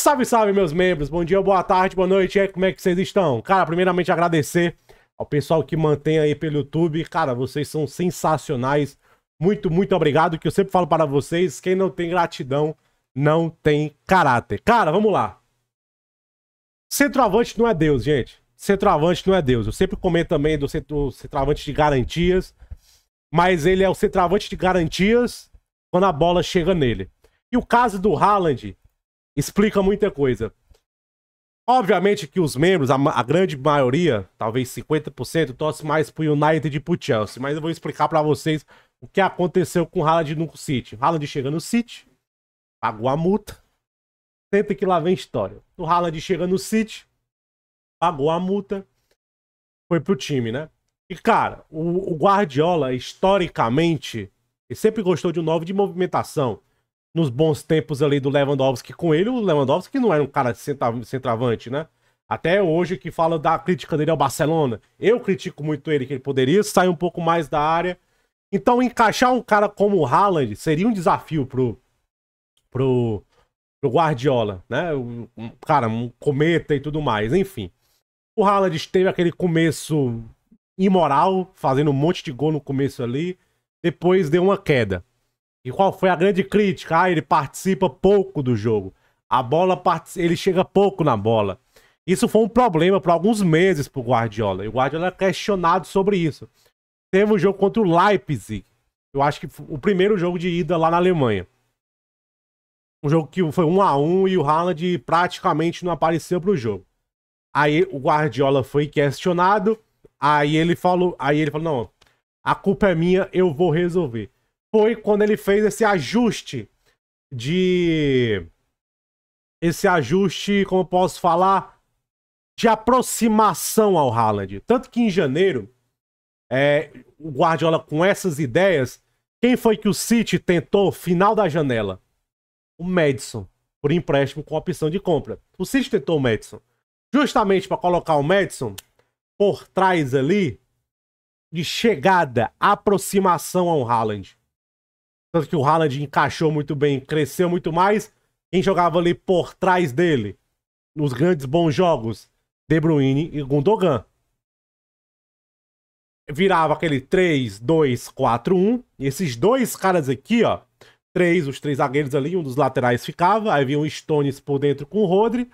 Salve, salve, meus membros. Bom dia, boa tarde, boa noite. E aí, como é que vocês estão? Cara, primeiramente agradecer ao pessoal que mantém aí pelo YouTube. Cara, vocês são sensacionais. Muito, muito obrigado. Que eu sempre falo para vocês: quem não tem gratidão não tem caráter. Cara, vamos lá. Centroavante não é Deus, gente. Centroavante não é Deus. Eu sempre comento também do centroavante de garantias. Mas ele é o centroavante de garantias quando a bola chega nele. E o caso do Haaland explica muita coisa. Obviamente que os membros, a, a grande maioria, talvez 50%, torce mais pro United e pro Chelsea. Mas eu vou explicar para vocês o que aconteceu com o Haaland no City. Haaland chega no City, pagou a multa, senta que lá vem história. O Haaland chega no City, pagou a multa, foi pro time, né? E, cara, o, o Guardiola, historicamente, ele sempre gostou de um 9 de movimentação nos bons tempos ali do Lewandowski com ele, o Lewandowski não era um cara de centroavante, né? Até hoje que fala da crítica dele ao Barcelona. Eu critico muito ele, que ele poderia sair um pouco mais da área. Então encaixar um cara como o Haaland seria um desafio pro, pro, pro Guardiola, né? Um, cara, um cometa e tudo mais, enfim. O Haaland teve aquele começo imoral, fazendo um monte de gol no começo ali, depois deu uma queda. E qual foi a grande crítica? Ah, ele participa pouco do jogo. A bola ele chega pouco na bola. Isso foi um problema por alguns meses pro Guardiola. E o Guardiola é questionado sobre isso. Teve um jogo contra o Leipzig. Eu acho que o primeiro jogo de ida lá na Alemanha. Um jogo que foi um a um e o Haaland praticamente não apareceu pro jogo. Aí o Guardiola foi questionado. Aí ele falou, aí ele falou: "Não, a culpa é minha, eu vou resolver" foi quando ele fez esse ajuste de. Esse ajuste, como eu posso falar, de aproximação ao Haaland. Tanto que em janeiro, é, o Guardiola com essas ideias, quem foi que o City tentou final da janela? O Madison, por empréstimo com opção de compra. O City tentou o Madison. Justamente para colocar o Madison por trás ali de chegada, aproximação ao Haaland. Tanto que o Haaland encaixou muito bem, cresceu muito mais. Quem jogava ali por trás dele, nos grandes bons jogos, De Bruyne e Gundogan. Virava aquele 3, 2, 4, 1. E esses dois caras aqui, ó. Três, os três zagueiros ali, um dos laterais ficava. Aí vinha o Stones por dentro com o Rodri,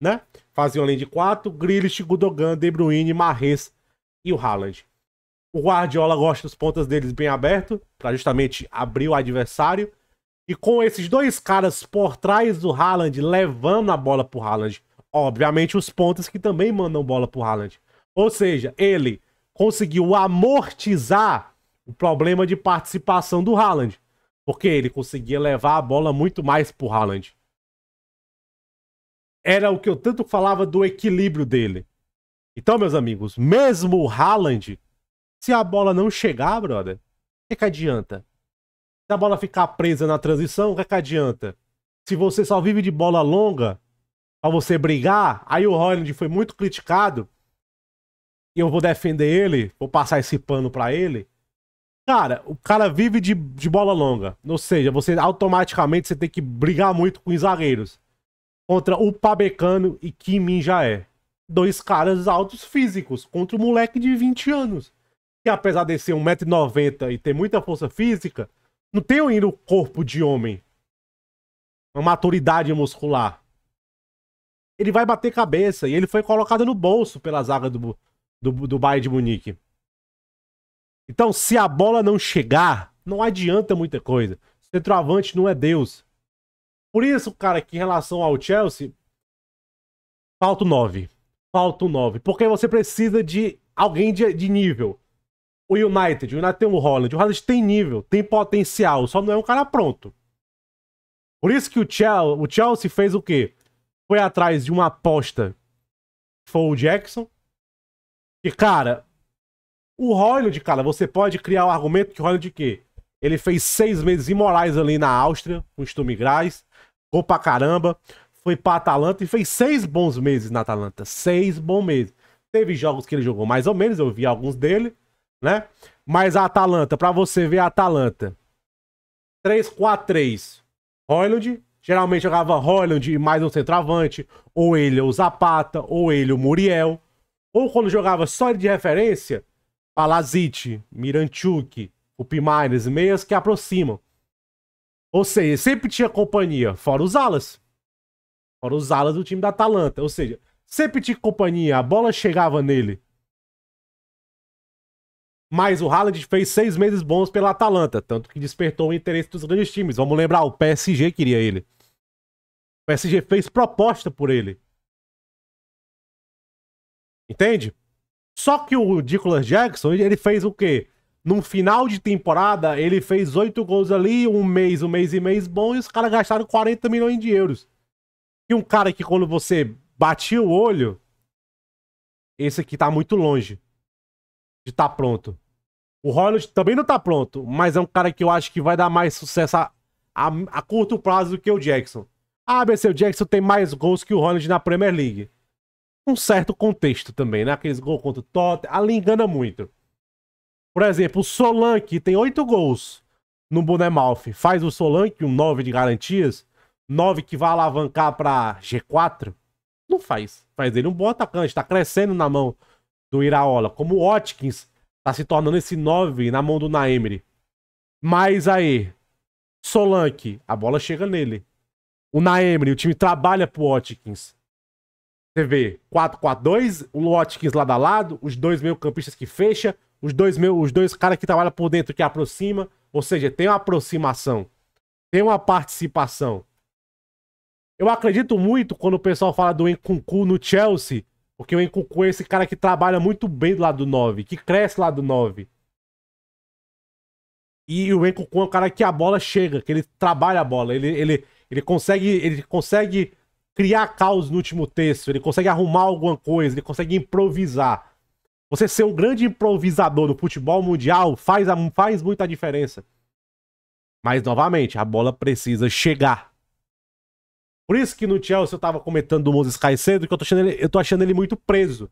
né? Faziam além de quatro. Grealish, Gundogan, De Bruyne, Marres e o Haaland. O Guardiola gosta dos pontas deles bem aberto, para justamente abrir o adversário. E com esses dois caras por trás do Haaland, levando a bola pro Haaland. Obviamente, os pontas que também mandam bola pro Haaland. Ou seja, ele conseguiu amortizar o problema de participação do Haaland. Porque ele conseguia levar a bola muito mais pro Haaland. Era o que eu tanto falava do equilíbrio dele. Então, meus amigos, mesmo o Haaland se a bola não chegar, brother, o que, que adianta? Se a bola ficar presa na transição, o que, que adianta? Se você só vive de bola longa pra você brigar, aí o Holland foi muito criticado. E eu vou defender ele, vou passar esse pano pra ele. Cara, o cara vive de, de bola longa. Ou seja, você automaticamente você tem que brigar muito com os zagueiros. Contra o Pabecano e Kim já é. Dois caras altos físicos contra um moleque de 20 anos que apesar de ser 1,90m e ter muita força física, não tem ainda o corpo de homem. Uma maturidade muscular. Ele vai bater cabeça e ele foi colocado no bolso pela zaga do, do, do Bayern de Munique. Então, se a bola não chegar, não adianta muita coisa. Centroavante não é Deus. Por isso, cara, que em relação ao Chelsea, falta o 9. Falta o 9. Porque você precisa de alguém de, de nível o United, o United tem o Holland. O Holland tem nível, tem potencial, só não é um cara pronto. Por isso que o Chelsea, o Chelsea fez o quê? Foi atrás de uma aposta. Foi o Jackson. E, cara, o Holland, cara, você pode criar o argumento que o Holland quê? ele fez seis meses imorais ali na Áustria, com o Sturm Graz, gol pra caramba, foi pra Atalanta e fez seis bons meses na Atalanta. Seis bons meses. Teve jogos que ele jogou mais ou menos, eu vi alguns dele né? Mas a Atalanta, para você ver a Atalanta. 3-4-3. Royland. Geralmente jogava Royland e mais um centroavante. Ou ele o Zapata, ou ele o Muriel. Ou quando jogava só ele de referência, Palazite, Miranchuk, o Pimares, meias que aproximam. Ou seja, sempre tinha companhia, fora os alas. Fora os alas do time da Atalanta. Ou seja, sempre tinha companhia, a bola chegava nele. Mas o Haaland fez seis meses bons pela Atalanta, tanto que despertou o interesse dos grandes times. Vamos lembrar, o PSG queria ele. O PSG fez proposta por ele. Entende? Só que o Nicolas Jackson, ele fez o quê? Num final de temporada, ele fez oito gols ali, um mês, um mês e mês bom, e os caras gastaram 40 milhões de euros. E um cara que quando você batia o olho, esse aqui tá muito longe de estar tá pronto. O Ronald também não tá pronto, mas é um cara que eu acho que vai dar mais sucesso a, a, a curto prazo do que o Jackson. Ah, BC, o Jackson tem mais gols que o Ronald na Premier League. Um certo contexto também, né? Aqueles gols contra o Tottenham, ali engana muito. Por exemplo, o Solanke tem oito gols no Bournemouth. Faz o Solanke um nove de garantias, nove que vai alavancar para G4? Não faz. Faz ele um bom atacante, tá crescendo na mão do Iraola, como o Watkins tá se tornando esse 9 na mão do Naemri. Mas aí, Solanke, a bola chega nele. O Naemri, o time trabalha pro Watkins. Você vê 4-4-2, o Watkins lado a lado, os dois meio-campistas que fecha, os dois os dois caras que trabalham por dentro que aproxima, ou seja, tem uma aproximação, tem uma participação. Eu acredito muito quando o pessoal fala do Nkunku no Chelsea, porque o Encucu é esse cara que trabalha muito bem do lado do 9, que cresce lá do 9. E o Encucu é o cara que a bola chega, que ele trabalha a bola, ele, ele, ele consegue ele consegue criar caos no último terço, ele consegue arrumar alguma coisa, ele consegue improvisar. Você ser um grande improvisador no futebol mundial faz, faz muita diferença. Mas, novamente, a bola precisa chegar. Por isso que no Chelsea eu tava comentando do Moses Caicedo, que eu tô achando ele, eu tô achando ele muito preso.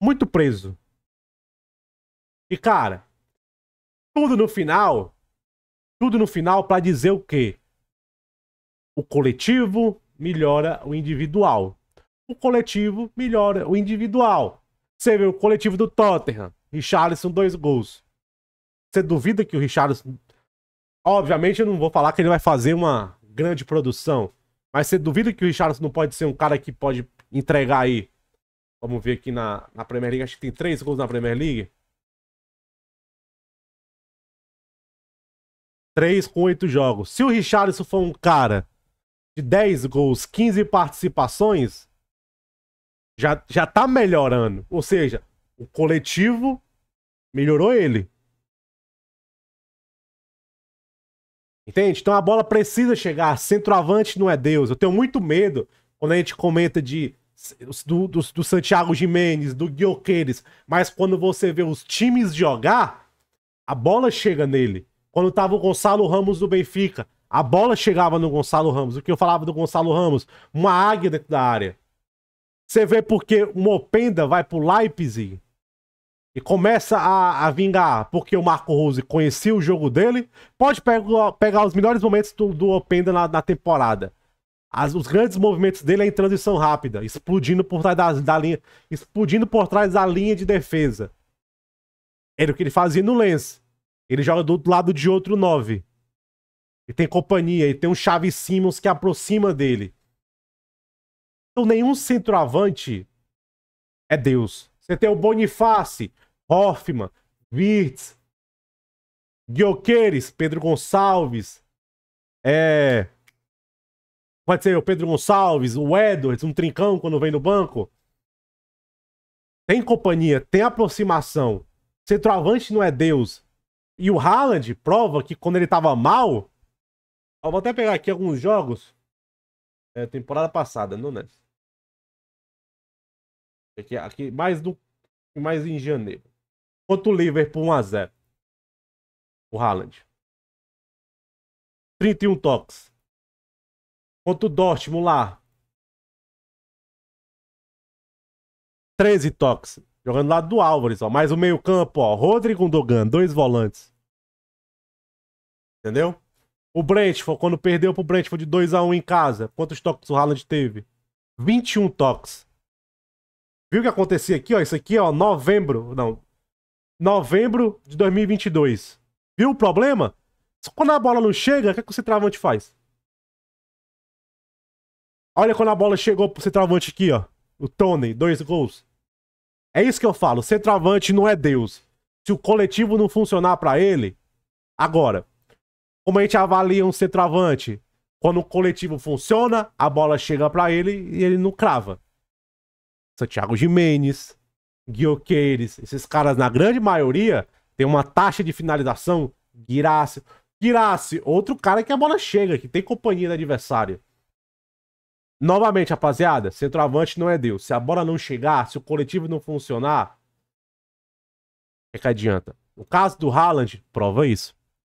Muito preso. E, cara, tudo no final, tudo no final para dizer o quê? O coletivo melhora o individual. O coletivo melhora o individual. Você vê o coletivo do Tottenham, Richarlison dois gols. Você duvida que o Richarlison Obviamente eu não vou falar que ele vai fazer uma grande produção, mas você duvida que o Richardson não pode ser um cara que pode entregar aí? Vamos ver aqui na, na Premier League. Acho que tem três gols na Premier League. Três com oito jogos. Se o Richardson for um cara de 10 gols, 15 participações, já, já tá melhorando. Ou seja, o coletivo melhorou ele. Entende? Então a bola precisa chegar. Centroavante não é Deus. Eu tenho muito medo quando a gente comenta de do, do, do Santiago Jimenez, do Guioqueires, mas quando você vê os times jogar, a bola chega nele. Quando tava o Gonçalo Ramos do Benfica, a bola chegava no Gonçalo Ramos. O que eu falava do Gonçalo Ramos? Uma águia dentro da área. Você vê porque o Mopenda vai pro Leipzig e começa a, a vingar porque o Marco Rose conhecia o jogo dele, pode pegar, pegar os melhores momentos do, do Openda na, na temporada. As, os grandes movimentos dele é em transição rápida, explodindo por trás da, da, linha, explodindo por trás da linha de defesa. Era o que ele fazia no Lens. Ele joga do lado de outro 9. E tem companhia, e tem um Chave Simmons que aproxima dele. Então nenhum centroavante é Deus. Você tem o Boniface, Hoffman, Wirtz, Guioqueires, Pedro Gonçalves, é... Pode ser o Pedro Gonçalves, o Edwards, um trincão quando vem no banco. Tem companhia, tem aproximação. Centroavante não é Deus. E o Haaland prova que quando ele tava mal. Eu vou até pegar aqui alguns jogos. É, temporada passada, não, né? Aqui, aqui mais do mais em janeiro. Quanto o Liverpool 1 a 0. O Haaland. 31 toques. Quanto o Dortmund lá. 13 toques. Jogando lá do Álvares, ó. Mais o meio-campo, ó. Rodrigo Dogan, dois volantes. Entendeu? O Brentford, quando perdeu pro Brentford de 2 a 1 em casa, quantos toques o Haaland teve? 21 toques. Viu o que acontecia aqui, ó? Isso aqui, ó, novembro. Não. Novembro de 2022. Viu o problema? Quando a bola não chega, o que, é que o centroavante faz? Olha quando a bola chegou pro centroavante aqui, ó. O Tony, dois gols. É isso que eu falo. Centroavante não é Deus. Se o coletivo não funcionar para ele. Agora, como a gente avalia um centroavante? Quando o coletivo funciona, a bola chega para ele e ele não crava. Santiago Jimenez, Guioqueires, esses caras, na grande maioria, tem uma taxa de finalização. Guirassi. Guirassi, outro cara que a bola chega, que tem companhia do adversário. Novamente, rapaziada, centroavante não é Deus. Se a bola não chegar, se o coletivo não funcionar, o que, é que adianta? No caso do Haaland, prova isso.